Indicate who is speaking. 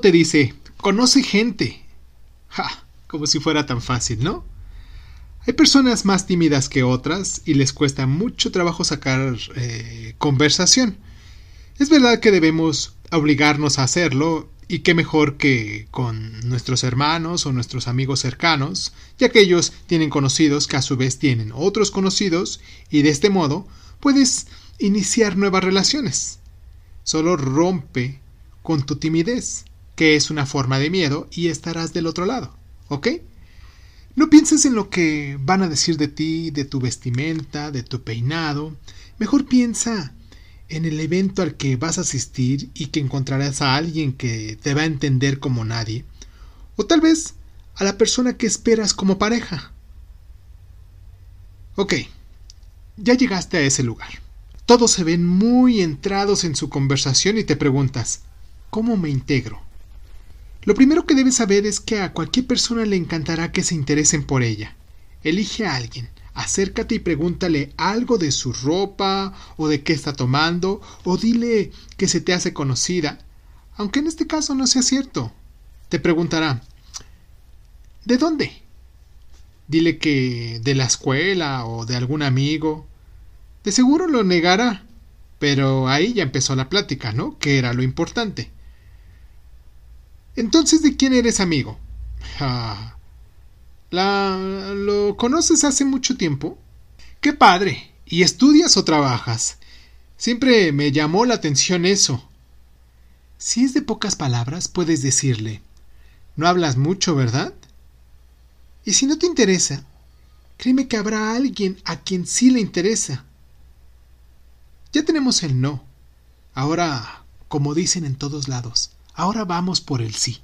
Speaker 1: te dice, conoce gente. Ja, como si fuera tan fácil, ¿no? Hay personas más tímidas que otras y les cuesta mucho trabajo sacar eh, conversación. Es verdad que debemos obligarnos a hacerlo y qué mejor que con nuestros hermanos o nuestros amigos cercanos, ya que ellos tienen conocidos que a su vez tienen otros conocidos y de este modo puedes iniciar nuevas relaciones. Solo rompe con tu timidez es una forma de miedo, y estarás del otro lado, ¿ok? No pienses en lo que van a decir de ti, de tu vestimenta, de tu peinado. Mejor piensa en el evento al que vas a asistir y que encontrarás a alguien que te va a entender como nadie. O tal vez a la persona que esperas como pareja. Ok, ya llegaste a ese lugar. Todos se ven muy entrados en su conversación y te preguntas, ¿cómo me integro? Lo primero que debes saber es que a cualquier persona le encantará que se interesen por ella. Elige a alguien, acércate y pregúntale algo de su ropa o de qué está tomando o dile que se te hace conocida, aunque en este caso no sea cierto. Te preguntará, ¿de dónde? Dile que de la escuela o de algún amigo. De seguro lo negará, pero ahí ya empezó la plática, ¿no? Que era lo importante. Entonces, ¿de quién eres amigo? Ah, ¿la, ¿Lo conoces hace mucho tiempo? ¡Qué padre! ¿Y estudias o trabajas? Siempre me llamó la atención eso. Si es de pocas palabras, puedes decirle, no hablas mucho, ¿verdad? Y si no te interesa, créeme que habrá alguien a quien sí le interesa. Ya tenemos el no. Ahora, como dicen en todos lados, Ahora vamos por el sí.